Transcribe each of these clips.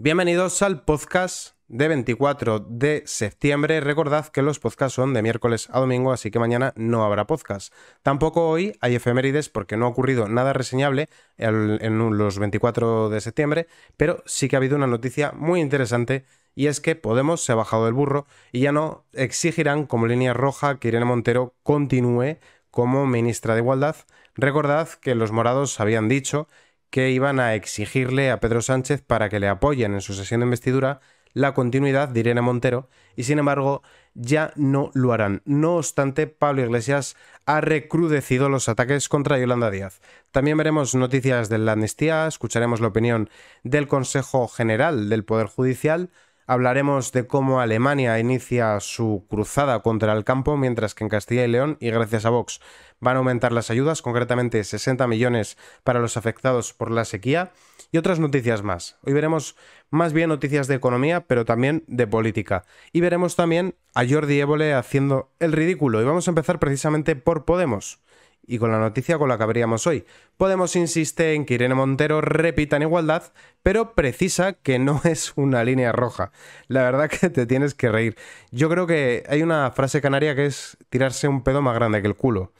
Bienvenidos al podcast de 24 de septiembre. Recordad que los podcasts son de miércoles a domingo, así que mañana no habrá podcast. Tampoco hoy hay efemérides porque no ha ocurrido nada reseñable en los 24 de septiembre, pero sí que ha habido una noticia muy interesante y es que Podemos se ha bajado del burro y ya no exigirán como línea roja que Irene Montero continúe como ministra de Igualdad. Recordad que los morados habían dicho que iban a exigirle a Pedro Sánchez para que le apoyen en su sesión de investidura la continuidad de Irene Montero y sin embargo ya no lo harán. No obstante, Pablo Iglesias ha recrudecido los ataques contra Yolanda Díaz. También veremos noticias de la amnistía, escucharemos la opinión del Consejo General del Poder Judicial, Hablaremos de cómo Alemania inicia su cruzada contra el campo, mientras que en Castilla y León, y gracias a Vox, van a aumentar las ayudas, concretamente 60 millones para los afectados por la sequía, y otras noticias más. Hoy veremos más bien noticias de economía, pero también de política. Y veremos también a Jordi Évole haciendo el ridículo. Y vamos a empezar precisamente por Podemos y con la noticia con la que abríamos hoy. Podemos insistir en que Irene Montero repita en igualdad, pero precisa que no es una línea roja. La verdad que te tienes que reír. Yo creo que hay una frase canaria que es tirarse un pedo más grande que el culo.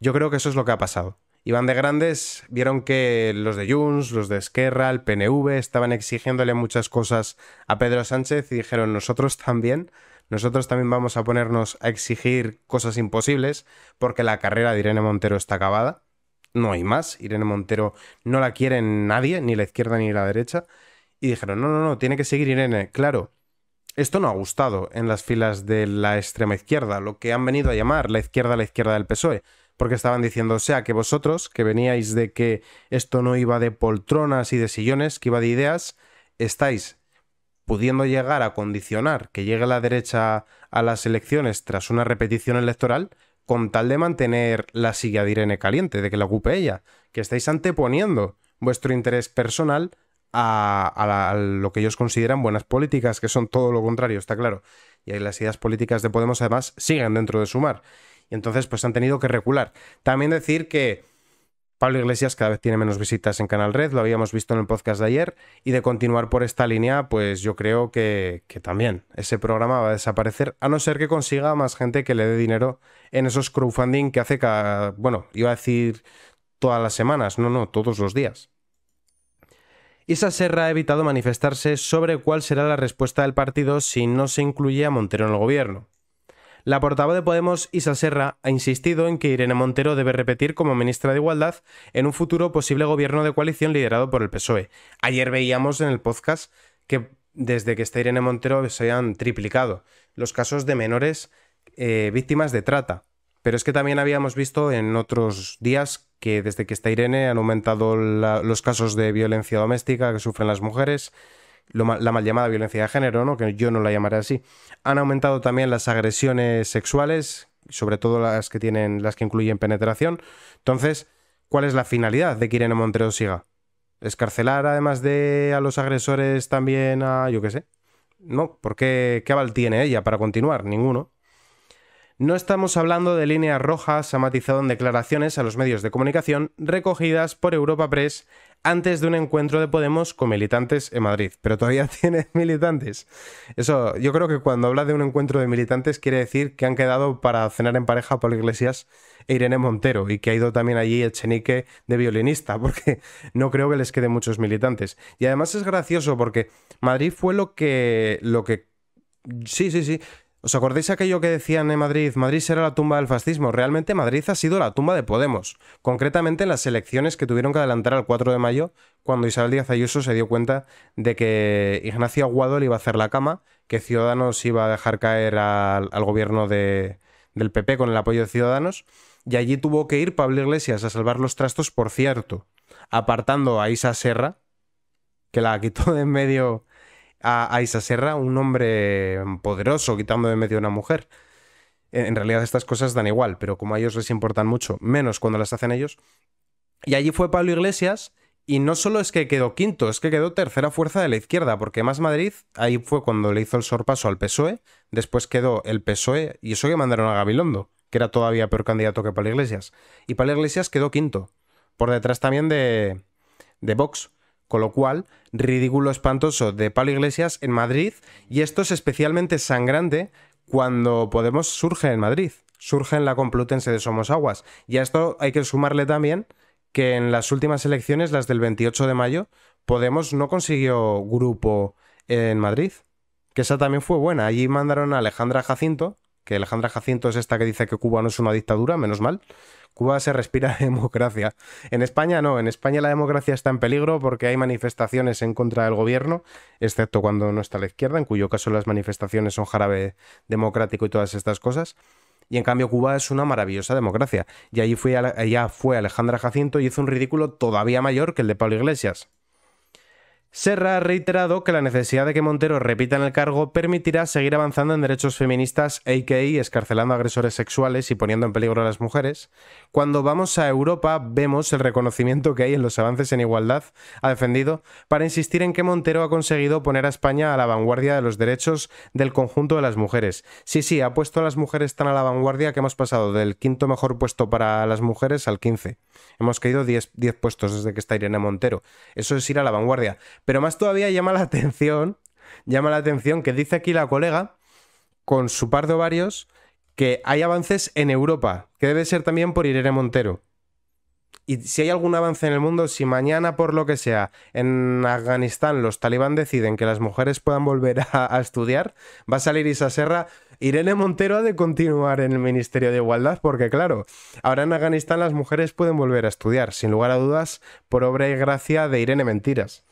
Yo creo que eso es lo que ha pasado. Iván de Grandes vieron que los de Junts, los de Esquerra, el PNV estaban exigiéndole muchas cosas a Pedro Sánchez y dijeron nosotros también nosotros también vamos a ponernos a exigir cosas imposibles porque la carrera de Irene Montero está acabada. No hay más. Irene Montero no la quiere nadie, ni la izquierda ni la derecha. Y dijeron, no, no, no, tiene que seguir Irene. Claro, esto no ha gustado en las filas de la extrema izquierda, lo que han venido a llamar la izquierda, a la izquierda del PSOE porque estaban diciendo, o sea, que vosotros, que veníais de que esto no iba de poltronas y de sillones, que iba de ideas, estáis pudiendo llegar a condicionar que llegue la derecha a las elecciones tras una repetición electoral, con tal de mantener la silla de Irene caliente, de que la ocupe ella, que estáis anteponiendo vuestro interés personal a, lo que ellos consideran buenas políticas, que son todo lo contrario, está claro. Y ahí las ideas políticas de Podemos además siguen dentro de mar. Y entonces pues han tenido que recular. También decir que Pablo Iglesias cada vez tiene menos visitas en Canal Red, lo habíamos visto en el podcast de ayer, y de continuar por esta línea, pues yo creo que, que, también ese programa va a desaparecer, a no ser que consiga más gente que le dé dinero en esos crowdfunding que hace cada, bueno, iba a decir todas las semanas, no, no, todos los días. Isa Serra ha evitado manifestarse sobre cuál será la respuesta del partido si no se incluye a Montero en el gobierno. La portavoz de Podemos, Isa Serra, ha insistido en que Irene Montero debe repetir como ministra de Igualdad en un futuro posible gobierno de coalición liderado por el PSOE. Ayer veíamos en el podcast que desde que está Irene Montero se han triplicado los casos de menores eh, víctimas de trata. Pero es que también habíamos visto en otros días que desde que está Irene han aumentado los casos de violencia doméstica que sufren las mujeres la mal llamada violencia de género, ¿no? que yo no la llamaré así. Han aumentado también las agresiones sexuales, sobre todo las que tienen, las que incluyen penetración. Entonces, ¿cuál es la finalidad de que Irene Montero siga? ¿Escarcelar además de a los agresores también a, yo qué sé? No, porque ¿qué aval tiene ella para continuar? Ninguno. No estamos hablando de líneas rojas, ha matizado en declaraciones a los medios de comunicación recogidas por Europa Press antes de un encuentro de Podemos con militantes en Madrid, pero todavía tiene militantes. Eso, yo creo que cuando habla de un encuentro de militantes quiere decir que han quedado para cenar en pareja Paul Iglesias e Irene Montero y que ha ido también allí el chenique de violinista, porque no creo que les quede muchos militantes. Y además es gracioso porque Madrid fue lo que lo que Sí, sí, sí. ¿Os acordáis aquello que decían en Madrid? Madrid será la tumba del fascismo. Realmente Madrid ha sido la tumba de Podemos, concretamente en las elecciones que tuvieron que adelantar al 4 de mayo, cuando Isabel Díaz Ayuso se dio cuenta de que Ignacio Aguado iba a hacer la cama, que Ciudadanos iba a dejar caer al, gobierno del PP con el apoyo de Ciudadanos, y allí tuvo que ir Pablo Iglesias a salvar los trastos, por cierto, apartando a Isa Serra, que la quitó de en medio a, Isaserra, un hombre poderoso quitando de medio a una mujer. En, realidad estas cosas dan igual, pero como a ellos les importan mucho, menos cuando las hacen ellos. Y allí fue Pablo Iglesias y no solo es que quedó quinto, es que quedó tercera fuerza de la izquierda, porque Más Madrid, ahí fue cuando le hizo el sorpaso al PSOE, después quedó el PSOE, y eso que mandaron a Gabilondo, que era todavía peor candidato que Pablo Iglesias. Y Pablo Iglesias quedó quinto, por detrás también de, de Vox. Con lo cual, ridículo espantoso de Pablo Iglesias en Madrid, y esto es especialmente sangrante cuando Podemos surge en Madrid, surge en la Complutense de Somos Aguas. Y a esto hay que sumarle también que en las últimas elecciones, las del 28 de mayo, Podemos no consiguió grupo en Madrid, que esa también fue buena. Allí mandaron a Alejandra Jacinto, que Alejandra Jacinto es esta que dice que Cuba no es una dictadura, menos mal, Cuba se respira democracia. En España no, en España la democracia está en peligro porque hay manifestaciones en contra del gobierno, excepto cuando no está la izquierda, en cuyo caso las manifestaciones son jarabe democrático y todas estas cosas. Y en cambio Cuba es una maravillosa democracia. Y allí fue, fue Alejandra Jacinto y hizo un ridículo todavía mayor que el de Pablo Iglesias. Serra ha reiterado que la necesidad de que Montero repita en el cargo permitirá seguir avanzando en derechos feministas, a.k.a. escarcelando agresores sexuales y poniendo en peligro a las mujeres. Cuando vamos a Europa vemos el reconocimiento que hay en los avances en igualdad, ha defendido, para insistir en que Montero ha conseguido poner a España a la vanguardia de los derechos del conjunto de las mujeres. Sí, sí, ha puesto a las mujeres tan a la vanguardia que hemos pasado del quinto mejor puesto para las mujeres al quince. Hemos caído diez puestos desde que está Irene Montero. Eso es ir a la vanguardia pero más todavía llama la atención, llama la atención que dice aquí la colega, con su par de ovarios, que hay avances en Europa, que debe ser también por Irene Montero. Y si hay algún avance en el mundo, si mañana, por lo que sea, en Afganistán los talibán deciden que las mujeres puedan volver a, estudiar, va a salir Isa Serra. Irene Montero ha de continuar en el Ministerio de Igualdad, porque claro, ahora en Afganistán las mujeres pueden volver a estudiar, sin lugar a dudas, por obra y gracia de Irene Mentiras.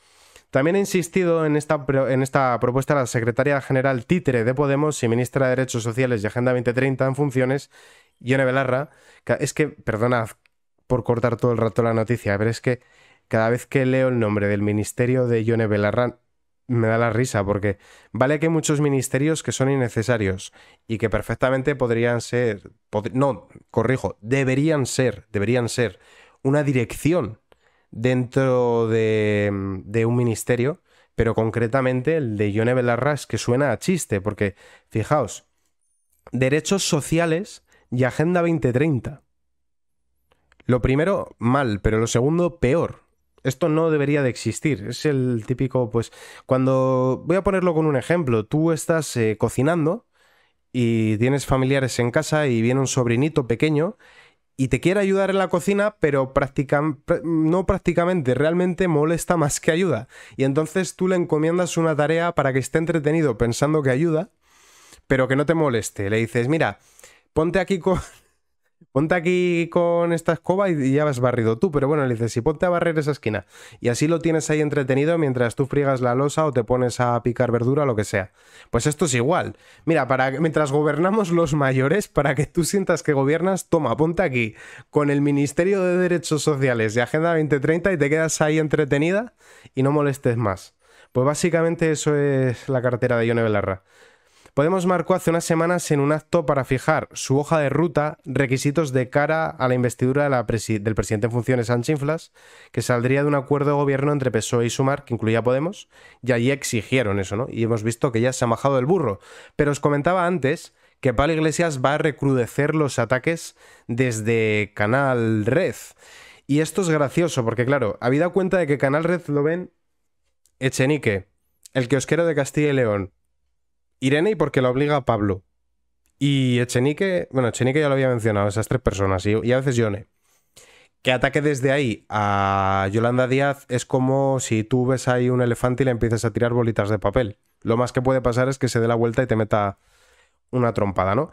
También ha insistido en esta, en esta propuesta la secretaria general títere de Podemos y ministra de Derechos Sociales y Agenda 2030 en funciones, Ione Belarra. es que, perdonad por cortar todo el rato la noticia, pero es que cada vez que leo el nombre del ministerio de Ione Belarra me da la risa porque vale que hay muchos ministerios que son innecesarios y que perfectamente podrían ser, no, corrijo, deberían ser, deberían ser una dirección dentro mm, de, un ministerio, pero concretamente el de Yone Belarras, que suena a chiste, porque fijaos, derechos sociales y Agenda 2030. Lo primero, mal, pero lo segundo, peor. Esto no debería de existir. Es el típico, pues, cuando... Voy a ponerlo con un ejemplo. Tú estás eh, cocinando y tienes familiares en casa y viene un sobrinito pequeño y te quiere ayudar en la cocina, pero practican, no prácticamente, realmente molesta más que ayuda. Y entonces tú le encomiendas una tarea para que esté entretenido pensando que ayuda, pero que no te moleste. Le dices, mira, ponte aquí con ponte aquí con esta escoba y ya has barrido tú. Pero bueno, le dices, si ponte a barrer esa esquina. Y así lo tienes ahí entretenido mientras tú friegas la losa o te pones a picar verdura, lo que sea. Pues esto es igual. Mira, para mientras gobernamos los mayores, para que tú sientas que gobiernas, toma, ponte aquí con el Ministerio de Derechos Sociales y Agenda 2030 y te quedas ahí entretenida y no molestes más. Pues básicamente eso es la cartera de Ione Belarra. Podemos marcó hace unas semanas en un acto para fijar su hoja de ruta requisitos de cara a la investidura del presidente en funciones Sánchez Inflas, que saldría de un acuerdo de gobierno entre PSOE y Sumar, que incluía Podemos, y allí exigieron eso, ¿no? Y hemos visto que ya se ha majado el burro. Pero os comentaba antes que Pablo Iglesias va a recrudecer los ataques desde Canal Red. Y esto es gracioso, porque claro, habida dado cuenta de que Canal Red lo ven Echenique, el que os quiero de Castilla y León, Irene y porque la obliga a Pablo. Y Echenique, bueno, Echenique ya lo había mencionado, esas tres personas, y, y a veces Yone. Que ataque desde ahí a Yolanda Díaz es como si tú ves ahí un elefante y le empiezas a tirar bolitas de papel. Lo más que puede pasar es que se dé la vuelta y te meta una trompada, ¿no?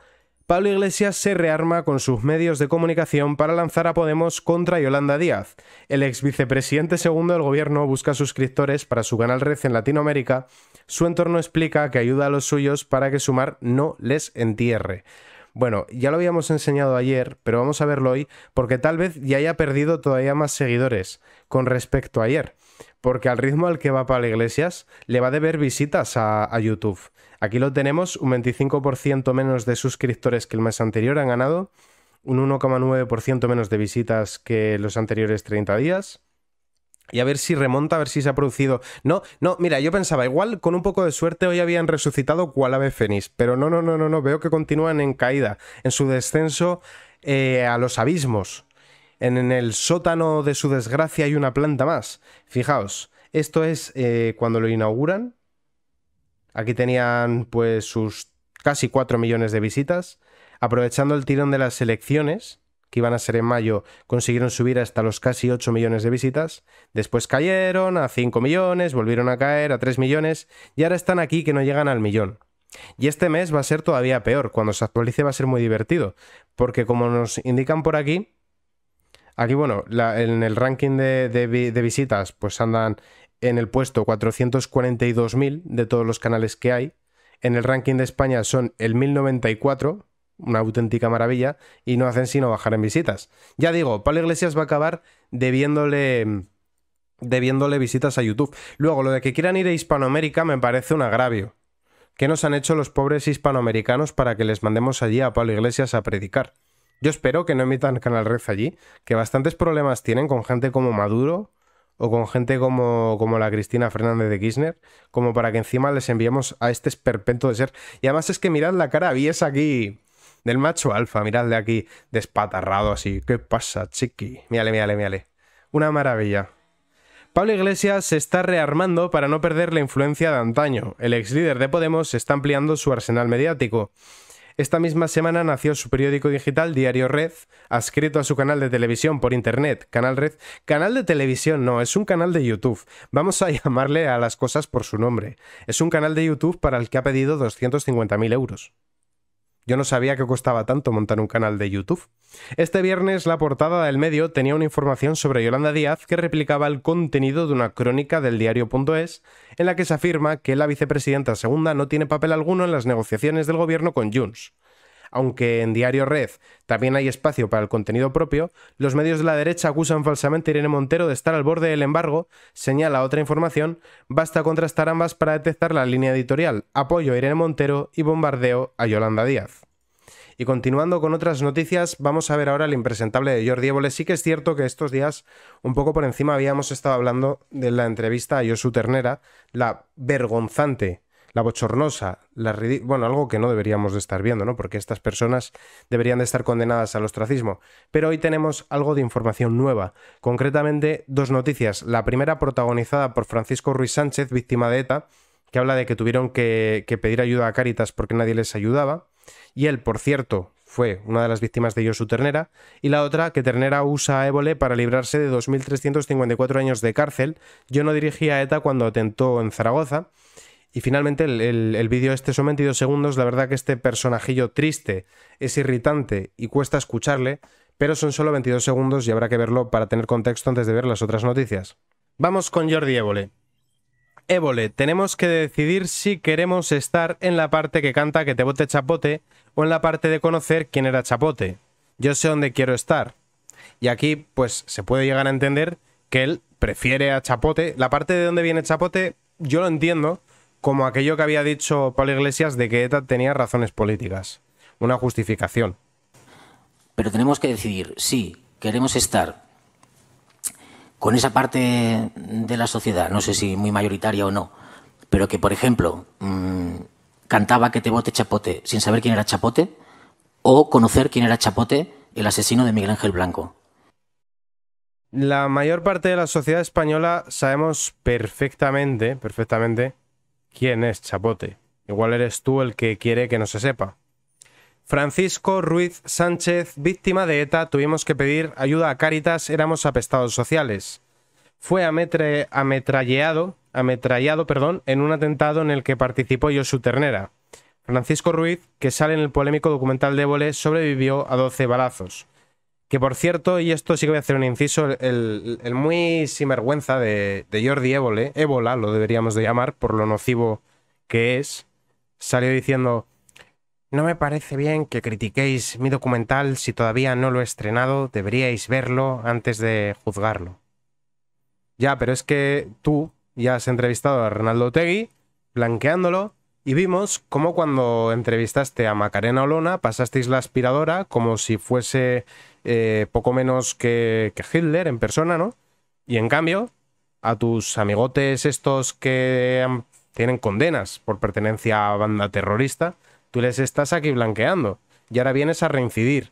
Pablo Iglesias se rearma con sus medios de comunicación para lanzar a Podemos contra Yolanda Díaz. El ex vicepresidente segundo del gobierno busca suscriptores para su canal Red en Latinoamérica. Su entorno explica que ayuda a los suyos para que Sumar no les entierre. Bueno, ya lo habíamos enseñado ayer, pero vamos a verlo hoy porque tal vez ya haya perdido todavía más seguidores con respecto a ayer porque al ritmo al que va para las Iglesias le va a deber visitas a, a YouTube. Aquí lo tenemos, un 25% menos de suscriptores que el mes anterior han ganado, un 1,9% menos de visitas que los anteriores 30 días. Y a ver si remonta, a ver si se ha producido. No, no, mira, yo pensaba, igual con un poco de suerte hoy habían resucitado cual ave fénix, pero no, no, no, no, no, veo que continúan en caída, en su descenso eh, a los abismos. En el sótano de su desgracia hay una planta más. Fijaos, esto es eh, cuando lo inauguran. Aquí tenían pues sus casi 4 millones de visitas. Aprovechando el tirón de las elecciones, que iban a ser en mayo, consiguieron subir hasta los casi 8 millones de visitas. Después cayeron a 5 millones, volvieron a caer a 3 millones y ahora están aquí que no llegan al millón. Y este mes va a ser todavía peor, cuando se actualice va a ser muy divertido, porque como nos indican por aquí, Aquí, bueno, en el ranking de, visitas, pues andan en el puesto 442.000 de todos los canales que hay. En el ranking de España son el 1094, una auténtica maravilla, y no hacen sino bajar en visitas. Ya digo, Pablo Iglesias va a acabar debiéndole, debiéndole visitas a YouTube. Luego, lo de que quieran ir a Hispanoamérica me parece un agravio. ¿Qué nos han hecho los pobres hispanoamericanos para que les mandemos allí a Pablo Iglesias a predicar? Yo espero que no emitan Canal Red allí, que bastantes problemas tienen con gente como Maduro o con gente como, como la Cristina Fernández de Kirchner, como para que encima les enviemos a este esperpento de ser. Y además es que mirad la cara esa aquí del macho alfa, miradle aquí despatarrado así. ¿Qué pasa, chiqui? Mírale, mírale, mírale. Una maravilla. Pablo Iglesias se está rearmando para no perder la influencia de antaño. El ex líder de Podemos está ampliando su arsenal mediático. Esta misma semana nació su periódico digital Diario Red, adscrito a su canal de televisión por internet, Canal Red. Canal de televisión no, es un canal de YouTube. Vamos a llamarle a las cosas por su nombre. Es un canal de YouTube para el que ha pedido 250.000 euros. Yo no sabía que costaba tanto montar un canal de YouTube. Este viernes la portada del medio tenía una información sobre Yolanda Díaz que replicaba el contenido de una crónica del diario.es en la que se afirma que la vicepresidenta segunda no tiene papel alguno en las negociaciones del gobierno con Junts aunque en Diario Red también hay espacio para el contenido propio, los medios de la derecha acusan falsamente a Irene Montero de estar al borde del embargo, señala otra información, basta contrastar ambas para detectar la línea editorial, apoyo a Irene Montero y bombardeo a Yolanda Díaz. Y continuando con otras noticias, vamos a ver ahora el impresentable de Jordi Évole. Sí que es cierto que estos días, un poco por encima, habíamos estado hablando de la entrevista a Josu Ternera, la vergonzante la bochornosa, la bueno, algo que no deberíamos de estar viendo, ¿no? Porque estas personas deberían de estar condenadas al ostracismo. Pero hoy tenemos algo de información nueva, concretamente dos noticias. La primera protagonizada por Francisco Ruiz Sánchez, víctima de ETA, que habla de que tuvieron que, pedir ayuda a Cáritas porque nadie les ayudaba. Y él, por cierto, fue una de las víctimas de su Ternera, y la otra que Ternera usa a Évole para librarse de 2.354 años de cárcel. Yo no dirigía a ETA cuando atentó en Zaragoza, y finalmente el, vídeo este son 22 segundos, la verdad que este personajillo triste es irritante y cuesta escucharle, pero son solo 22 segundos y habrá que verlo para tener contexto antes de ver las otras noticias. Vamos con Jordi Évole. Évole, tenemos que decidir si queremos estar en la parte que canta que te vote Chapote o en la parte de conocer quién era Chapote. Yo sé dónde quiero estar. Y aquí, pues, se puede llegar a entender que él prefiere a Chapote. La parte de dónde viene Chapote, yo lo entiendo, como aquello que había dicho Pablo Iglesias de que ETA tenía razones políticas, una justificación. Pero tenemos que decidir si queremos estar con esa parte de la sociedad, no sé si muy mayoritaria o no, pero que, por ejemplo, mm, cantaba que te vote Chapote sin saber quién era Chapote, o conocer quién era Chapote, el asesino de Miguel Ángel Blanco. La mayor parte de la sociedad española sabemos perfectamente, perfectamente, ¿Quién es Chapote? Igual eres tú el que quiere que no se sepa. Francisco Ruiz Sánchez, víctima de ETA, tuvimos que pedir ayuda a Cáritas, éramos apestados sociales. Fue ametre, ametrallado, ametrallado perdón, en un atentado en el que participó su Ternera. Francisco Ruiz, que sale en el polémico documental de sobrevivió a 12 balazos. Que por cierto, y esto sí que voy a hacer un inciso, el, muy sinvergüenza de, de Jordi Évole, Ébola, lo deberíamos de llamar, por lo nocivo que es, salió diciendo, no me parece bien que critiquéis mi documental si todavía no lo he estrenado, deberíais verlo antes de juzgarlo. Ya, pero es que tú ya has entrevistado a Renaldo Tegui, blanqueándolo, y vimos cómo cuando entrevistaste a Macarena Olona pasasteis la aspiradora como si fuese eh, poco menos que, Hitler en persona, ¿no? Y en cambio, a tus amigotes estos que tienen condenas por pertenencia a banda terrorista, tú les estás aquí blanqueando. Y ahora vienes a reincidir.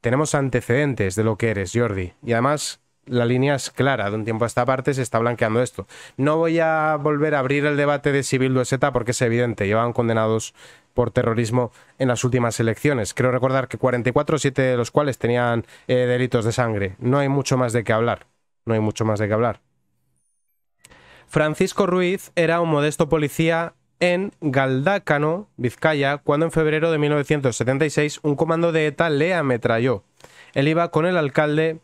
Tenemos antecedentes de lo que eres, Jordi. Y además, la línea es clara. De un tiempo a esta parte se está blanqueando esto. No voy a volver a abrir el debate de Civil Bildu es porque es evidente. Llevan condenados por terrorismo en las últimas elecciones. Creo recordar que 44, 7 de los cuales tenían eh, delitos de sangre. No hay mucho más de qué hablar. No hay mucho más de qué hablar. Francisco Ruiz era un modesto policía en Galdácano, Vizcaya, cuando en febrero de 1976 un comando de ETA le ametralló. Él iba con el alcalde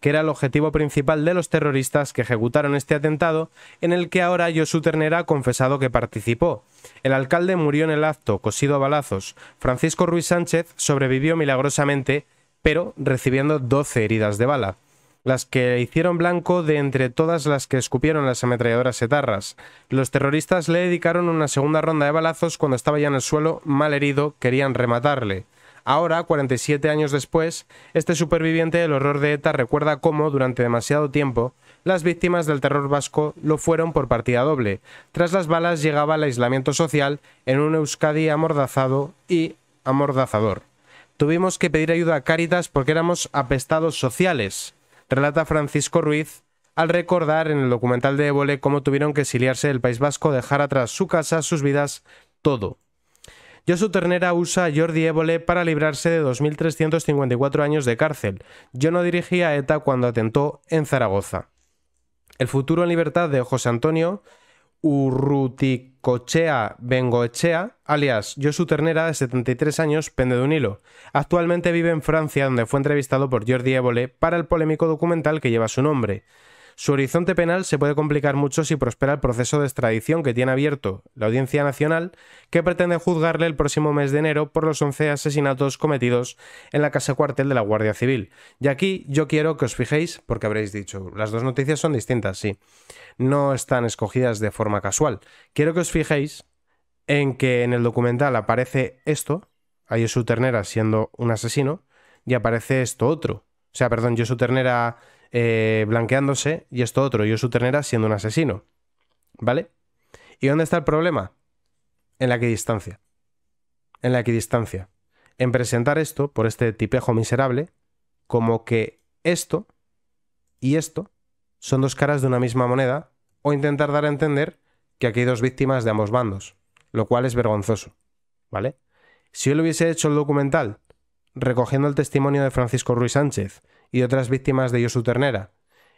que era el objetivo principal de los terroristas que ejecutaron este atentado, en el que ahora Josu Ternera ha confesado que participó. El alcalde murió en el acto, cosido a balazos. Francisco Ruiz Sánchez sobrevivió milagrosamente, pero recibiendo 12 heridas de bala las que hicieron blanco de entre todas las que escupieron las ametralladoras etarras. Los terroristas le dedicaron una segunda ronda de balazos cuando estaba ya en el suelo, mal herido, querían rematarle. Ahora, 47 años después, este superviviente del horror de ETA recuerda cómo, durante demasiado tiempo, las víctimas del terror vasco lo fueron por partida doble. Tras las balas llegaba el aislamiento social en un Euskadi amordazado y amordazador. Tuvimos que pedir ayuda a Cáritas porque éramos apestados sociales, relata Francisco Ruiz al recordar en el documental de Évole cómo tuvieron que exiliarse del País Vasco, dejar atrás su casa, sus vidas, todo. Josu Ternera usa a Jordi Évole para librarse de 2.354 años de cárcel. Yo no dirigía a ETA cuando atentó en Zaragoza. El futuro en libertad de José Antonio Urruticochea Bengochea. alias Josu Ternera, de 73 años, pende de un hilo. Actualmente vive en Francia, donde fue entrevistado por Jordi Évole para el polémico documental que lleva su nombre. Su horizonte penal se puede complicar mucho si prospera el proceso de extradición que tiene abierto la Audiencia Nacional, que pretende juzgarle el próximo mes de enero por los 11 asesinatos cometidos en la casa cuartel de la Guardia Civil. Y aquí yo quiero que os fijéis, porque habréis dicho, las dos noticias son distintas, sí, no están escogidas de forma casual. Quiero que os fijéis en que en el documental aparece esto, a su Ternera siendo un asesino, y aparece esto otro. O sea, perdón, su Ternera eh, blanqueándose y esto otro, yo su ternera siendo un asesino. ¿Vale? ¿Y dónde está el problema? En la equidistancia. En la equidistancia. En presentar esto, por este tipejo miserable, como que esto y esto son dos caras de una misma moneda, o intentar dar a entender que aquí hay dos víctimas de ambos bandos, lo cual es vergonzoso. ¿Vale? Si yo le hubiese hecho el documental recogiendo el testimonio de Francisco Ruiz Sánchez, y otras víctimas de Yosu Ternera,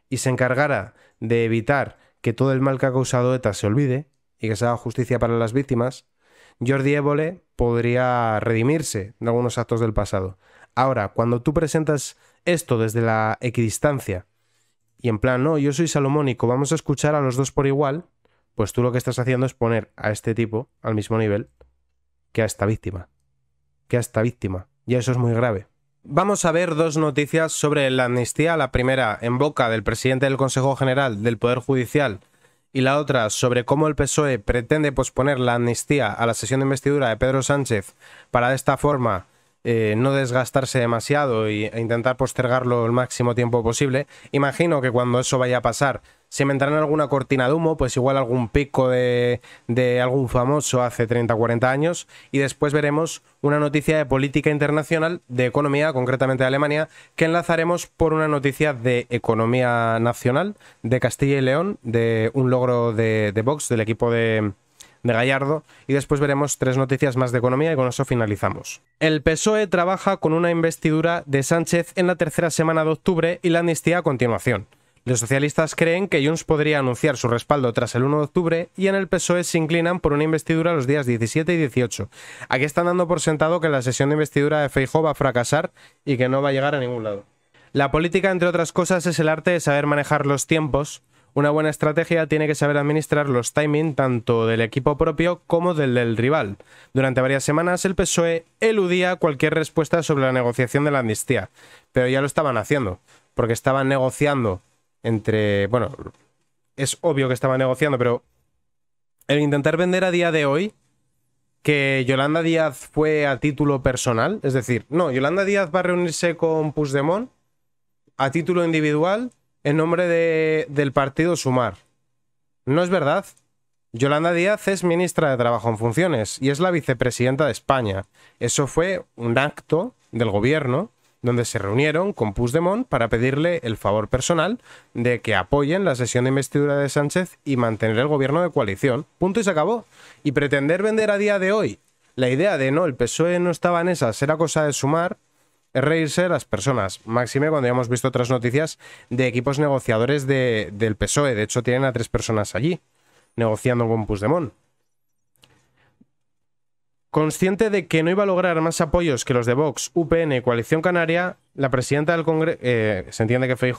y se encargara de evitar que todo el mal que ha causado ETA se olvide y que se haga justicia para las víctimas, Jordi Évole podría redimirse de algunos actos del pasado. Ahora, cuando tú presentas esto desde la equidistancia y en plan, no, yo soy salomónico, vamos a escuchar a los dos por igual, pues tú lo que estás haciendo es poner a este tipo al mismo nivel que a esta víctima. Que a esta víctima. Y eso es muy grave. Vamos a ver dos noticias sobre la amnistía. La primera en boca del presidente del Consejo General del Poder Judicial y la otra sobre cómo el PSOE pretende posponer la amnistía a la sesión de investidura de Pedro Sánchez para de esta forma eh, no desgastarse demasiado e intentar postergarlo el máximo tiempo posible. Imagino que cuando eso vaya a pasar se me alguna cortina de humo, pues igual algún pico de, algún famoso hace 30 o 40 años. Y después veremos una noticia de política internacional, de economía, concretamente de Alemania, que enlazaremos por una noticia de economía nacional, de Castilla y León, de un logro de, de Vox, del equipo de, de Gallardo y después veremos tres noticias más de economía y con eso finalizamos. El PSOE trabaja con una investidura de Sánchez en la tercera semana de octubre y la amnistía a continuación. Los socialistas creen que Junts podría anunciar su respaldo tras el 1 de octubre y en el PSOE se inclinan por una investidura los días 17 y 18. Aquí están dando por sentado que la sesión de investidura de Feijóo va a fracasar y que no va a llegar a ningún lado. La política, entre otras cosas, es el arte de saber manejar los tiempos. Una buena estrategia tiene que saber administrar los timing tanto del equipo propio como del del rival. Durante varias semanas el PSOE eludía cualquier respuesta sobre la negociación de la amnistía, pero ya lo estaban haciendo, porque estaban negociando entre, bueno, es obvio que estaba negociando, pero el intentar vender a día de hoy que Yolanda Díaz fue a título personal, es decir, no, Yolanda Díaz va a reunirse con Puigdemont a título individual en nombre del partido Sumar. No es verdad. Yolanda Díaz es ministra de Trabajo en funciones y es la vicepresidenta de España. Eso fue un acto del gobierno donde se reunieron con Puigdemont para pedirle el favor personal de que apoyen la sesión de investidura de Sánchez y mantener el gobierno de coalición. Punto y se acabó. Y pretender vender a día de hoy la idea de no, el PSOE no estaba en esas, era cosa de sumar, es reírse de las personas. Máxime cuando ya hemos visto otras noticias de equipos negociadores del PSOE. De hecho, tienen a tres personas allí negociando con Puigdemont. Consciente de que no iba a lograr más apoyos que los de Vox, UPN y Coalición Canaria, la presidenta del Congreso, eh, se entiende que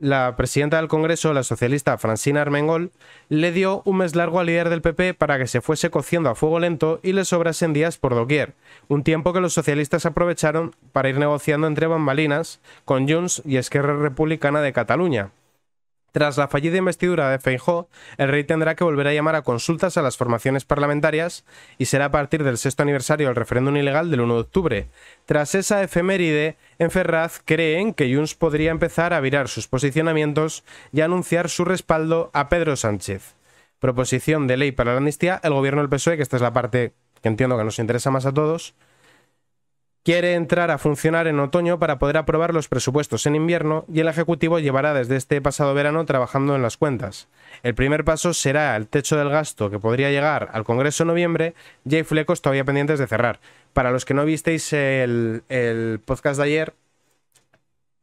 la presidenta del Congreso, la socialista Francina Armengol, le dio un mes largo al líder del PP para que se fuese cociendo a fuego lento y le sobrasen días por doquier, un tiempo que los socialistas aprovecharon para ir negociando entre bambalinas con Junts y Esquerra Republicana de Cataluña. Tras la fallida investidura de Feijó, el rey tendrá que volver a llamar a consultas a las formaciones parlamentarias y será a partir del sexto aniversario del referéndum ilegal del 1 de octubre. Tras esa efeméride, en Ferraz creen que Junts podría empezar a virar sus posicionamientos y anunciar su respaldo a Pedro Sánchez. Proposición de ley para la amnistía, el gobierno del PSOE, que esta es la parte que entiendo que nos interesa más a todos, quiere entrar a funcionar en otoño para poder aprobar los presupuestos en invierno y el Ejecutivo llevará desde este pasado verano trabajando en las cuentas. El primer paso será el techo del gasto que podría llegar al Congreso en noviembre y hay flecos todavía pendientes de cerrar. Para los que no visteis el, el podcast de ayer,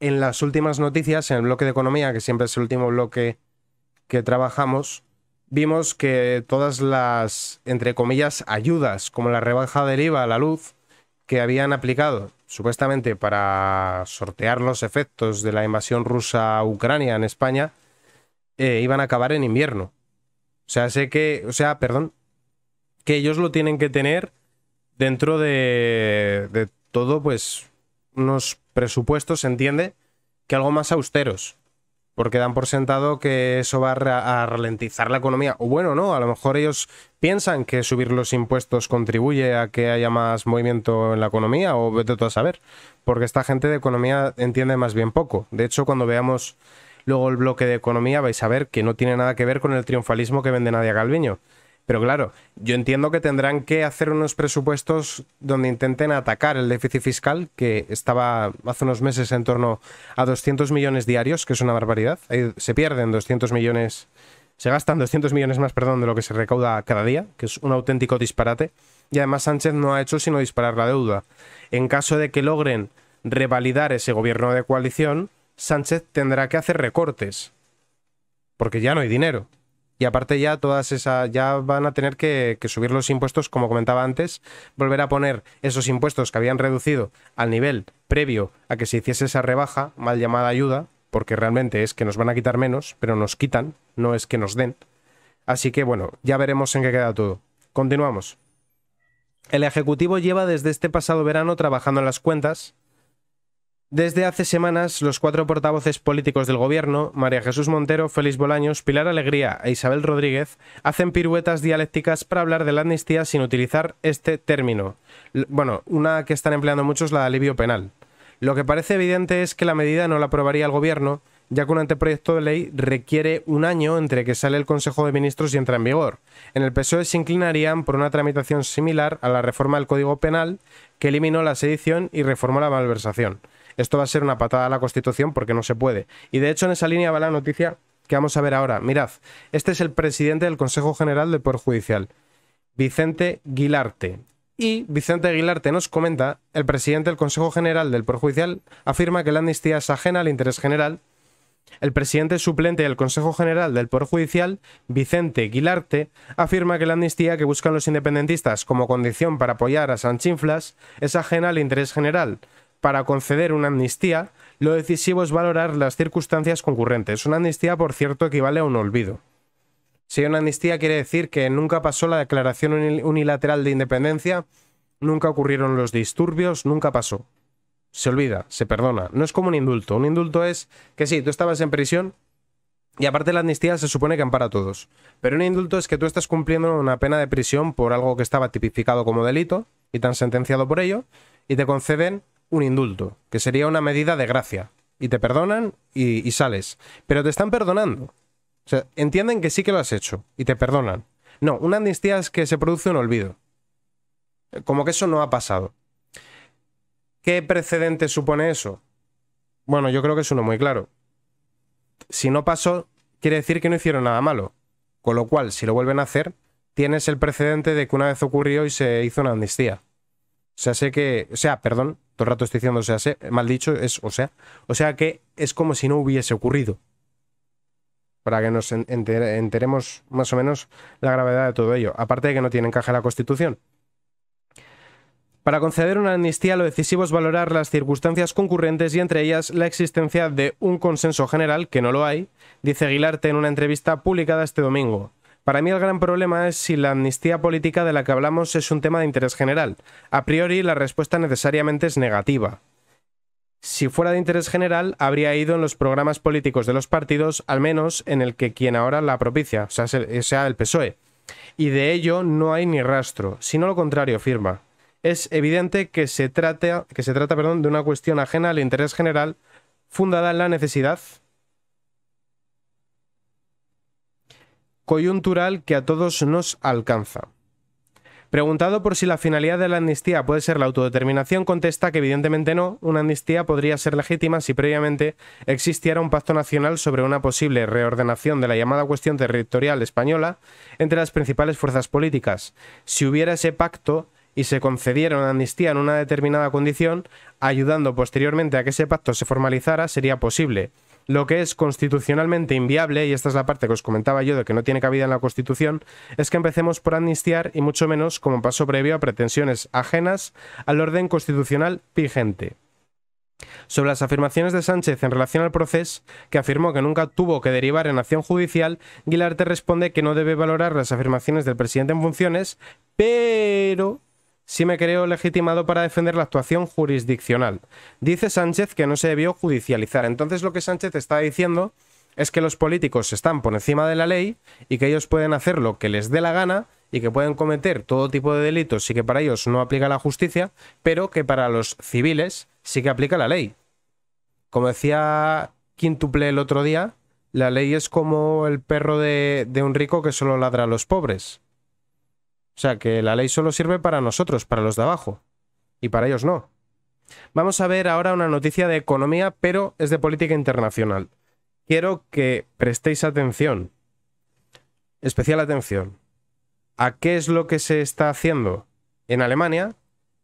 en las últimas noticias, en el bloque de economía, que siempre es el último bloque que trabajamos, vimos que todas las, entre comillas, ayudas, como la rebaja del IVA, la luz, que habían aplicado supuestamente para sortear los efectos de la invasión rusa a Ucrania en España eh, iban a acabar en invierno. O sea, sé que, o sea, perdón, que ellos lo tienen que tener dentro de, de todo, pues, unos presupuestos, se entiende, que algo más austeros porque dan por sentado que eso va a ralentizar la economía. O bueno, no, a lo mejor ellos piensan que subir los impuestos contribuye a que haya más movimiento en la economía, o vete tú a saber, porque esta gente de economía entiende más bien poco. De hecho, cuando veamos luego el bloque de economía, vais a ver que no tiene nada que ver con el triunfalismo que vende Nadia Galviño. Pero claro, yo entiendo que tendrán que hacer unos presupuestos donde intenten atacar el déficit fiscal, que estaba hace unos meses en torno a 200 millones diarios, que es una barbaridad. se pierden 200 millones, se gastan 200 millones más, perdón, de lo que se recauda cada día, que es un auténtico disparate. Y además Sánchez no ha hecho sino disparar la deuda. En caso de que logren revalidar ese gobierno de coalición, Sánchez tendrá que hacer recortes, porque ya no hay dinero. Y aparte ya todas esas, ya van a tener que, que, subir los impuestos, como comentaba antes, volver a poner esos impuestos que habían reducido al nivel previo a que se hiciese esa rebaja, mal llamada ayuda, porque realmente es que nos van a quitar menos, pero nos quitan, no es que nos den. Así que bueno, ya veremos en qué queda todo. Continuamos. El Ejecutivo lleva desde este pasado verano trabajando en las cuentas desde hace semanas, los cuatro portavoces políticos del gobierno, María Jesús Montero, Félix Bolaños, Pilar Alegría e Isabel Rodríguez, hacen piruetas dialécticas para hablar de la amnistía sin utilizar este término. Bueno, una que están empleando muchos la de alivio penal. Lo que parece evidente es que la medida no la aprobaría el gobierno, ya que un anteproyecto de ley requiere un año entre que sale el Consejo de Ministros y entra en vigor. En el PSOE se inclinarían por una tramitación similar a la reforma del Código Penal, que eliminó la sedición y reformó la malversación. Esto va a ser una patada a la Constitución porque no se puede. Y de hecho en esa línea va la noticia que vamos a ver ahora. Mirad, este es el presidente del Consejo General del Poder Judicial, Vicente Guilarte. Y Vicente Guilarte nos comenta, el presidente del Consejo General del Poder Judicial afirma que la amnistía es ajena al interés general. El presidente suplente del Consejo General del Poder Judicial, Vicente Guilarte, afirma que la amnistía que buscan los independentistas como condición para apoyar a Sanchinflas es ajena al interés general, para conceder una amnistía, lo decisivo es valorar las circunstancias concurrentes. Una amnistía, por cierto, equivale a un olvido. Si una amnistía quiere decir que nunca pasó la declaración unilateral de independencia, nunca ocurrieron los disturbios, nunca pasó. Se olvida, se perdona. No es como un indulto. Un indulto es que sí, tú estabas en prisión y aparte la amnistía se supone que ampara a todos. Pero un indulto es que tú estás cumpliendo una pena de prisión por algo que estaba tipificado como delito y tan sentenciado por ello y te conceden un indulto, que sería una medida de gracia. Y te perdonan y, sales. Pero te están perdonando. O sea, entienden que sí que lo has hecho y te perdonan. No, una amnistía es que se produce un olvido. Como que eso no ha pasado. ¿Qué precedente supone eso? Bueno, yo creo que es uno muy claro. Si no pasó, quiere decir que no hicieron nada malo. Con lo cual, si lo vuelven a hacer, tienes el precedente de que una vez ocurrió y se hizo una amnistía. O sea, sé que, o sea, perdón, todo el rato estoy diciendo, o sea, sé, mal dicho, es, o sea, o sea que es como si no hubiese ocurrido. Para que nos enteremos más o menos la gravedad de todo ello. Aparte de que no tiene encaje la Constitución. Para conceder una amnistía, lo decisivo es valorar las circunstancias concurrentes y entre ellas la existencia de un consenso general, que no lo hay, dice Aguilarte en una entrevista publicada este domingo. Para mí el gran problema es si la amnistía política de la que hablamos es un tema de interés general. A priori la respuesta necesariamente es negativa. Si fuera de interés general, habría ido en los programas políticos de los partidos, al menos en el que quien ahora la propicia, o sea, sea el PSOE. Y de ello no hay ni rastro, sino lo contrario, firma. Es evidente que se trata, que se trata perdón, de una cuestión ajena al interés general, fundada en la necesidad, coyuntural que a todos nos alcanza. Preguntado por si la finalidad de la amnistía puede ser la autodeterminación, contesta que evidentemente no, una amnistía podría ser legítima si previamente existiera un pacto nacional sobre una posible reordenación de la llamada cuestión territorial española entre las principales fuerzas políticas. Si hubiera ese pacto y se concediera una amnistía en una determinada condición, ayudando posteriormente a que ese pacto se formalizara, sería posible lo que es constitucionalmente inviable, y esta es la parte que os comentaba yo de que no tiene cabida en la Constitución, es que empecemos por amnistiar y mucho menos como paso previo a pretensiones ajenas al orden constitucional vigente. Sobre las afirmaciones de Sánchez en relación al proceso, que afirmó que nunca tuvo que derivar en acción judicial, Guilarte responde que no debe valorar las afirmaciones del presidente en funciones, pero si me creo legitimado para defender la actuación jurisdiccional. Dice Sánchez que no se debió judicializar. Entonces lo que Sánchez está diciendo es que los políticos están por encima de la ley y que ellos pueden hacer lo que les dé la gana y que pueden cometer todo tipo de delitos y que para ellos no aplica la justicia, pero que para los civiles sí que aplica la ley. Como decía Quintuple el otro día, la ley es como el perro de, de un rico que solo ladra a los pobres. O sea, que la ley solo sirve para nosotros, para los de abajo, y para ellos no. Vamos a ver ahora una noticia de economía, pero es de política internacional. Quiero que prestéis atención, especial atención, a qué es lo que se está haciendo en Alemania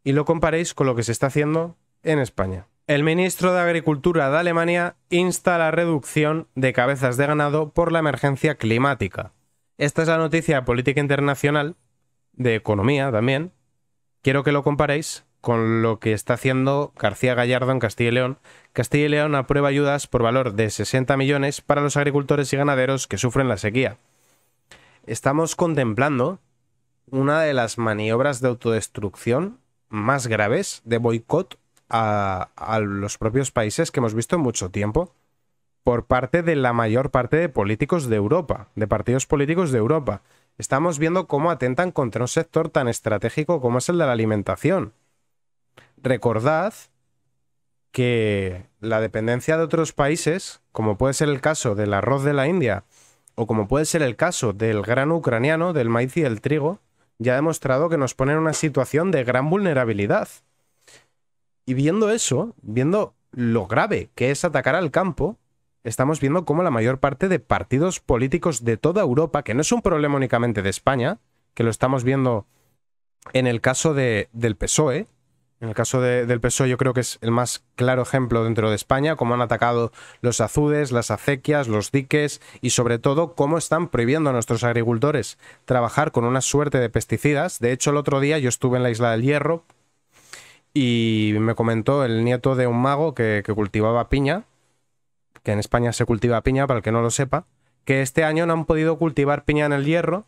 y lo comparéis con lo que se está haciendo en España. El ministro de Agricultura de Alemania insta a la reducción de cabezas de ganado por la emergencia climática. Esta es la noticia de política internacional de economía también, quiero que lo comparéis con lo que está haciendo García Gallardo en Castilla y León. Castilla y León aprueba ayudas por valor de 60 millones para los agricultores y ganaderos que sufren la sequía. Estamos contemplando una de las maniobras de autodestrucción más graves de boicot a, los propios países que hemos visto en mucho tiempo por parte de la mayor parte de políticos de Europa, de partidos políticos de Europa estamos viendo cómo atentan contra un sector tan estratégico como es el de la alimentación. Recordad que la dependencia de otros países, como puede ser el caso del arroz de la India, o como puede ser el caso del grano ucraniano, del maíz y del trigo, ya ha demostrado que nos pone en una situación de gran vulnerabilidad. Y viendo eso, viendo lo grave que es atacar al campo, estamos viendo cómo la mayor parte de partidos políticos de toda Europa, que no es un problema únicamente de España, que lo estamos viendo en el caso de, del PSOE, en el caso del PSOE yo creo que es el más claro ejemplo dentro de España, cómo han atacado los azudes, las acequias, los diques y sobre todo cómo están prohibiendo a nuestros agricultores trabajar con una suerte de pesticidas. De hecho, el otro día yo estuve en la isla del Hierro y me comentó el nieto de un mago que cultivaba piña que en España se cultiva piña, para el que no lo sepa, que este año no han podido cultivar piña en el hierro,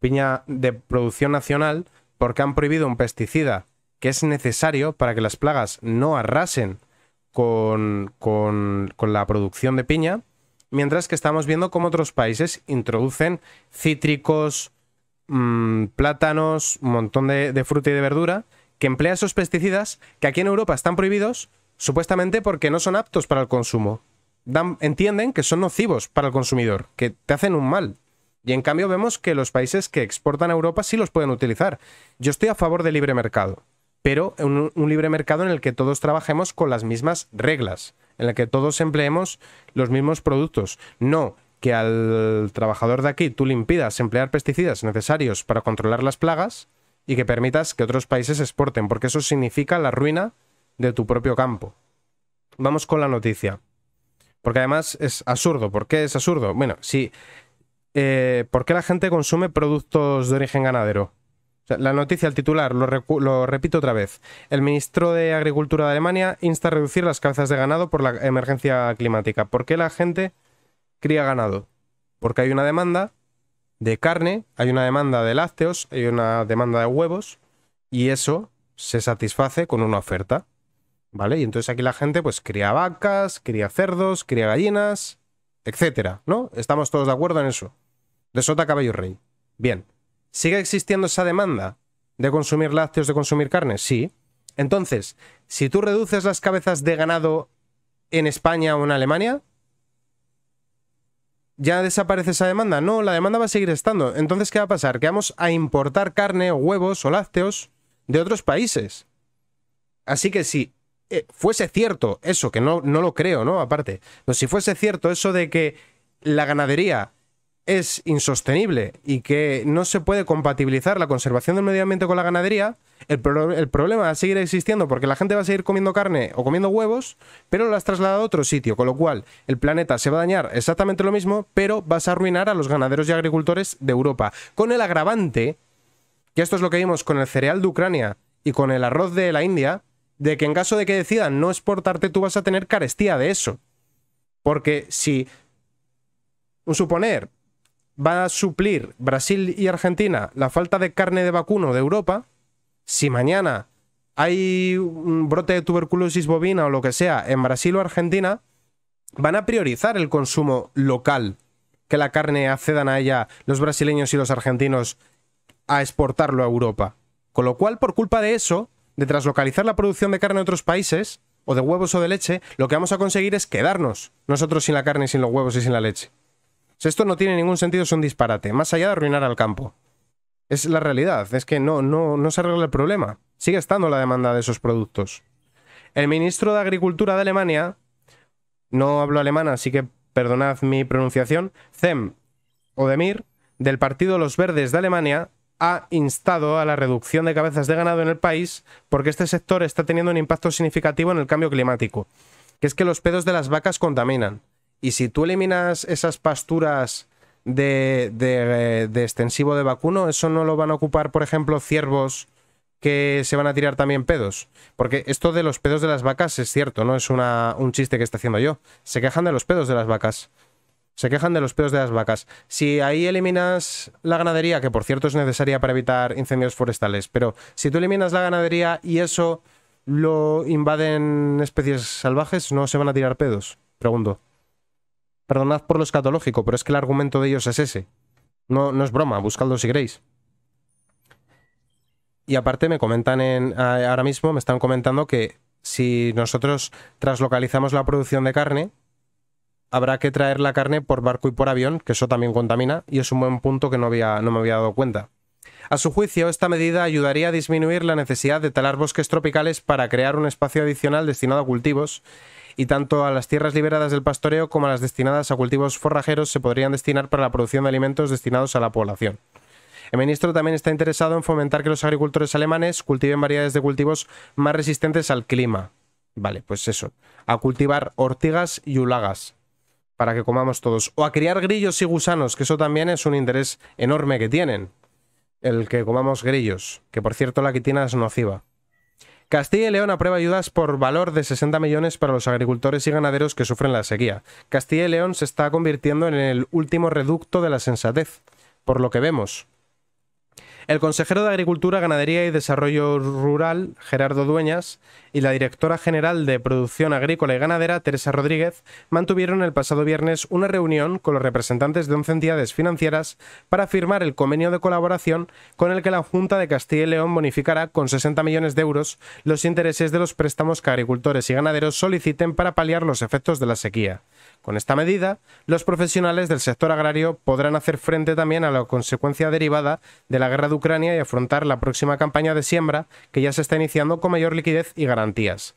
piña de producción nacional, porque han prohibido un pesticida que es necesario para que las plagas no arrasen con, la producción de piña, mientras que estamos viendo cómo otros países introducen cítricos, mm, plátanos, un montón de, de fruta y de verdura, que emplea esos pesticidas que aquí en Europa están prohibidos, supuestamente porque no son aptos para el consumo entienden que son nocivos para el consumidor, que te hacen un mal. Y en cambio vemos que los países que exportan a Europa sí los pueden utilizar. Yo estoy a favor del libre mercado, pero un, un libre mercado en el que todos trabajemos con las mismas reglas, en el que todos empleemos los mismos productos. No que al trabajador de aquí tú le impidas emplear pesticidas necesarios para controlar las plagas y que permitas que otros países exporten, porque eso significa la ruina de tu propio campo. Vamos con la noticia. Porque además es absurdo. ¿Por qué es absurdo? Bueno, sí. Eh, ¿Por qué la gente consume productos de origen ganadero? la noticia, el titular, lo, lo, repito otra vez. El ministro de Agricultura de Alemania insta a reducir las cabezas de ganado por la emergencia climática. ¿Por qué la gente cría ganado? Porque hay una demanda de carne, hay una demanda de lácteos, hay una demanda de huevos, y eso se satisface con una oferta. ¿Vale? Y entonces aquí la gente pues cría vacas, cría cerdos, cría gallinas, etcétera, ¿no? Estamos todos de acuerdo en eso. De sota caballo rey. Bien. ¿Sigue existiendo esa demanda de consumir lácteos, de consumir carne? Sí. Entonces, si tú reduces las cabezas de ganado en España o en Alemania, ¿ya desaparece esa demanda? No, la demanda va a seguir estando. Entonces, ¿qué va a pasar? Que vamos a importar carne o huevos o lácteos de otros países. Así que sí. Eh, fuese cierto eso, que no, no lo creo, ¿no? Aparte, pero si fuese cierto eso de que la ganadería es insostenible y que no se puede compatibilizar la conservación del medio ambiente con la ganadería, el, problema va a seguir existiendo porque la gente va a seguir comiendo carne o comiendo huevos, pero has trasladado a otro sitio, con lo cual el planeta se va a dañar exactamente lo mismo, pero vas a arruinar a los ganaderos y agricultores de Europa. Con el agravante, que esto es lo que vimos con el cereal de Ucrania y con el arroz de la India, de que en caso de que decidan no exportarte, tú vas a tener carestía de eso. Porque si, un suponer, va a suplir Brasil y Argentina la falta de carne de vacuno de Europa, si mañana hay un brote de tuberculosis bovina o lo que sea en Brasil o Argentina, van a priorizar el consumo local, que la carne accedan a ella los brasileños y los argentinos a exportarlo a Europa. Con lo cual, por culpa de eso, de traslocalizar la producción de carne a otros países, o de huevos o de leche, lo que vamos a conseguir es quedarnos nosotros sin la carne, sin los huevos y sin la leche. Si esto no tiene ningún sentido, es un disparate, más allá de arruinar al campo. Es la realidad, es que no, no, no se arregla el problema. Sigue estando la demanda de esos productos. El ministro de Agricultura de Alemania, no hablo alemán, así que perdonad mi pronunciación, Zem Odemir, del Partido Los Verdes de Alemania, ha instado a la reducción de cabezas de ganado en el país porque este sector está teniendo un impacto significativo en el cambio climático, que es que los pedos de las vacas contaminan. Y si tú eliminas esas pasturas de, extensivo de vacuno, eso no lo van a ocupar, por ejemplo, ciervos que se van a tirar también pedos. Porque esto de los pedos de las vacas es cierto, no es un chiste que está haciendo yo. Se quejan de los pedos de las vacas. Se quejan de los pedos de las vacas. Si ahí eliminas la ganadería, que por cierto es necesaria para evitar incendios forestales, pero si tú eliminas la ganadería y eso lo invaden especies salvajes, ¿no se van a tirar pedos? Pregunto. Perdonad por lo escatológico, pero es que el argumento de ellos es ese. No, no es broma, buscadlo si queréis. Y aparte me comentan en, ahora mismo, me están comentando que si nosotros traslocalizamos la producción de carne, habrá que traer la carne por barco y por avión, que eso también contamina, y es un buen punto que no, había, no me había dado cuenta. A su juicio, esta medida ayudaría a disminuir la necesidad de talar bosques tropicales para crear un espacio adicional destinado a cultivos, y tanto a las tierras liberadas del pastoreo como a las destinadas a cultivos forrajeros se podrían destinar para la producción de alimentos destinados a la población. El ministro también está interesado en fomentar que los agricultores alemanes cultiven variedades de cultivos más resistentes al clima. Vale, pues eso, a cultivar ortigas y ulagas, para que comamos todos. O a criar grillos y gusanos, que eso también es un interés enorme que tienen. El que comamos grillos, que por cierto la quitina es nociva. Castilla y León aprueba ayudas por valor de 60 millones para los agricultores y ganaderos que sufren la sequía. Castilla y León se está convirtiendo en el último reducto de la sensatez, por lo que vemos. El consejero de Agricultura, Ganadería y Desarrollo Rural, Gerardo Dueñas, y la directora general de Producción Agrícola y Ganadera, Teresa Rodríguez, mantuvieron el pasado viernes una reunión con los representantes de 11 entidades financieras para firmar el convenio de colaboración con el que la Junta de Castilla y León bonificará con 60 millones de euros los intereses de los préstamos que agricultores y ganaderos soliciten para paliar los efectos de la sequía. Con esta medida, los profesionales del sector agrario podrán hacer frente también a la consecuencia derivada de la guerra de Ucrania y afrontar la próxima campaña de siembra que ya se está iniciando con mayor liquidez y garantías.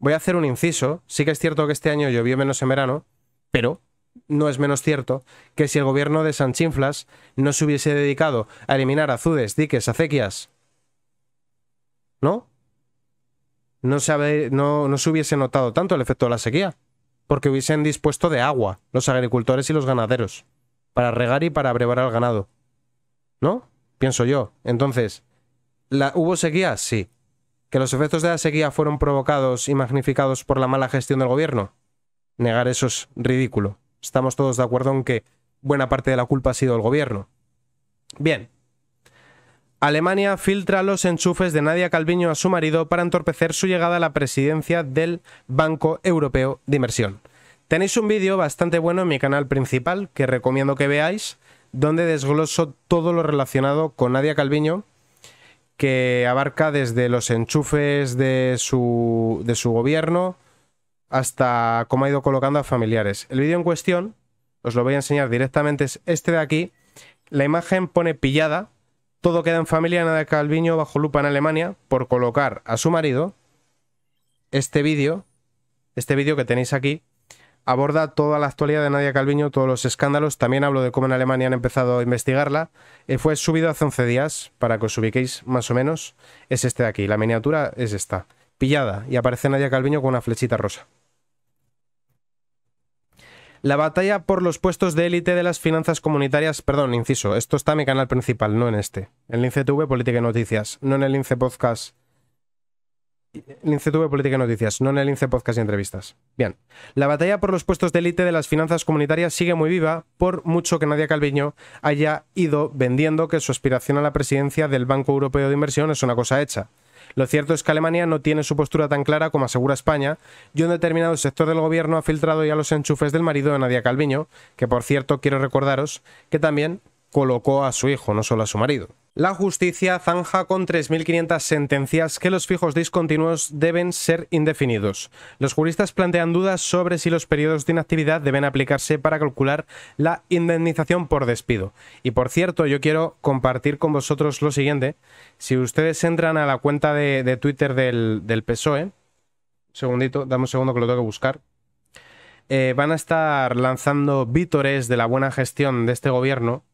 Voy a hacer un inciso, sí que es cierto que este año llovió menos en verano, pero no es menos cierto que si el gobierno de Sanchinflas no se hubiese dedicado a eliminar azudes, diques, acequias, ¿no? No se, no, no se hubiese notado tanto el efecto de la sequía porque hubiesen dispuesto de agua los agricultores y los ganaderos, para regar y para abrevar al ganado. ¿No? Pienso yo. Entonces, ¿la, ¿hubo sequía? Sí. ¿Que los efectos de la sequía fueron provocados y magnificados por la mala gestión del gobierno? Negar eso es ridículo. Estamos todos de acuerdo en que buena parte de la culpa ha sido el gobierno. Bien, Alemania filtra los enchufes de Nadia Calviño a su marido para entorpecer su llegada a la presidencia del Banco Europeo de Inversión. Tenéis un vídeo bastante bueno en mi canal principal que recomiendo que veáis, donde desgloso todo lo relacionado con Nadia Calviño, que abarca desde los enchufes de su, de su gobierno hasta cómo ha ido colocando a familiares. El vídeo en cuestión, os lo voy a enseñar directamente, es este de aquí. La imagen pone pillada, todo queda en familia, Nadia Calviño bajo lupa en Alemania por colocar a su marido. Este vídeo, este vídeo que tenéis aquí, aborda toda la actualidad de Nadia Calviño, todos los escándalos. También hablo de cómo en Alemania han empezado a investigarla. Eh, fue subido hace 11 días, para que os ubiquéis más o menos. Es este de aquí, la miniatura es esta. Pillada, y aparece Nadia Calviño con una flechita rosa. La batalla por los puestos de élite de las finanzas comunitarias. Perdón, inciso. Esto está en mi canal principal, no en este. En el INCTV Política y Noticias. No en el INCE Podcast. tuve Política Noticias, no en el Lince Podcast y Entrevistas. Bien. La batalla por los puestos de élite de las finanzas comunitarias sigue muy viva, por mucho que Nadia Calviño haya ido vendiendo que su aspiración a la presidencia del Banco Europeo de Inversión es una cosa hecha. Lo cierto es que Alemania no tiene su postura tan clara como asegura España y un determinado sector del gobierno ha filtrado ya los enchufes del marido de Nadia Calviño, que por cierto quiero recordaros que también colocó a su hijo, no solo a su marido. La justicia zanja con 3.500 sentencias que los fijos discontinuos deben ser indefinidos. Los juristas plantean dudas sobre si los periodos de inactividad deben aplicarse para calcular la indemnización por despido. Y por cierto, yo quiero compartir con vosotros lo siguiente. Si ustedes entran a la cuenta de, Twitter del, PSOE, segundito, dame un segundo que lo tengo que buscar. Eh, van a estar lanzando vítores de la buena gestión de este gobierno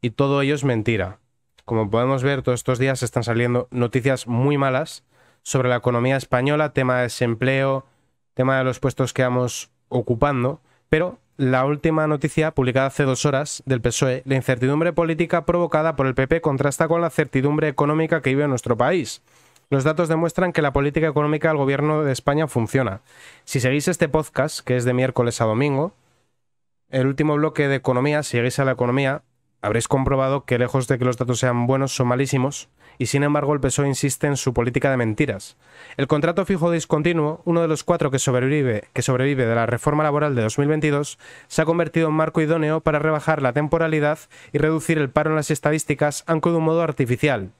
y todo ello es mentira como podemos ver, todos estos días están saliendo noticias muy malas sobre la economía española, tema de desempleo, tema de los puestos que vamos ocupando, pero la última noticia publicada hace dos horas del PSOE, la incertidumbre política provocada por el PP contrasta con la certidumbre económica que vive nuestro país. Los datos demuestran que la política económica del gobierno de España funciona. Si seguís este podcast, que es de miércoles a domingo, el último bloque de economía, si llegáis a la economía, habréis comprobado que lejos de que los datos sean buenos, son malísimos, y sin embargo el PSOE insiste en su política de mentiras. El contrato fijo discontinuo, uno de los cuatro que sobrevive, que sobrevive de la reforma laboral de 2022, se ha convertido en marco idóneo para rebajar la temporalidad y reducir el paro en las estadísticas, aunque de un modo artificial,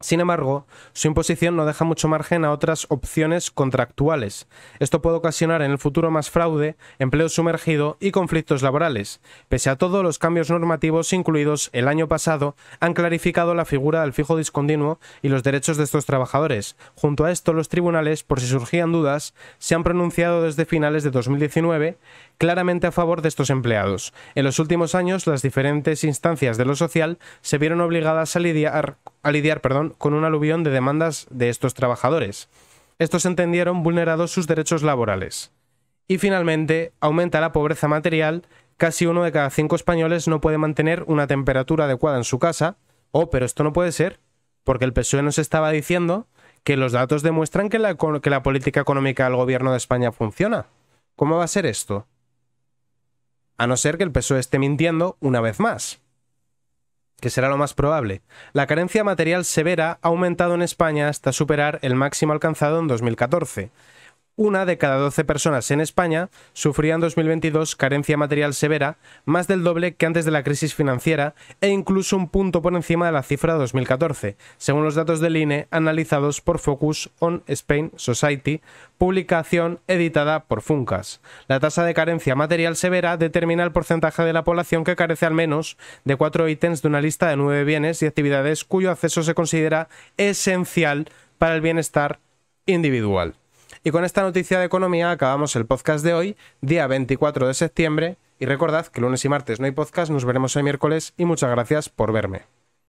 sin embargo, su imposición no deja mucho margen a otras opciones contractuales. Esto puede ocasionar en el futuro más fraude, empleo sumergido y conflictos laborales. Pese a todo, los cambios normativos incluidos el año pasado han clarificado la figura del fijo discontinuo y los derechos de estos trabajadores. Junto a esto, los tribunales, por si surgían dudas, se han pronunciado desde finales de 2019 claramente a favor de estos empleados. En los últimos años, las diferentes instancias de lo social se vieron obligadas a lidiar, a lidiar perdón, con un aluvión de demandas de estos trabajadores. Estos entendieron vulnerados sus derechos laborales. Y finalmente, aumenta la pobreza material. Casi uno de cada cinco españoles no puede mantener una temperatura adecuada en su casa. Oh, pero esto no puede ser, porque el PSOE nos estaba diciendo que los datos demuestran que que la política económica del gobierno de España funciona. ¿Cómo va a ser esto? A no ser que el peso e esté mintiendo una vez más. Que será lo más probable. La carencia material severa ha aumentado en España hasta superar el máximo alcanzado en 2014 una de cada 12 personas en España sufría en 2022 carencia material severa, más del doble que antes de la crisis financiera e incluso un punto por encima de la cifra de 2014, según los datos del INE analizados por Focus on Spain Society, publicación editada por Funcas. La tasa de carencia material severa determina el porcentaje de la población que carece al menos de cuatro ítems de una lista de nueve bienes y actividades cuyo acceso se considera esencial para el bienestar individual. Y con esta noticia de economía acabamos el podcast de hoy, día 24 de septiembre. Y recordad que lunes y martes no hay podcast, nos veremos el miércoles y muchas gracias por verme.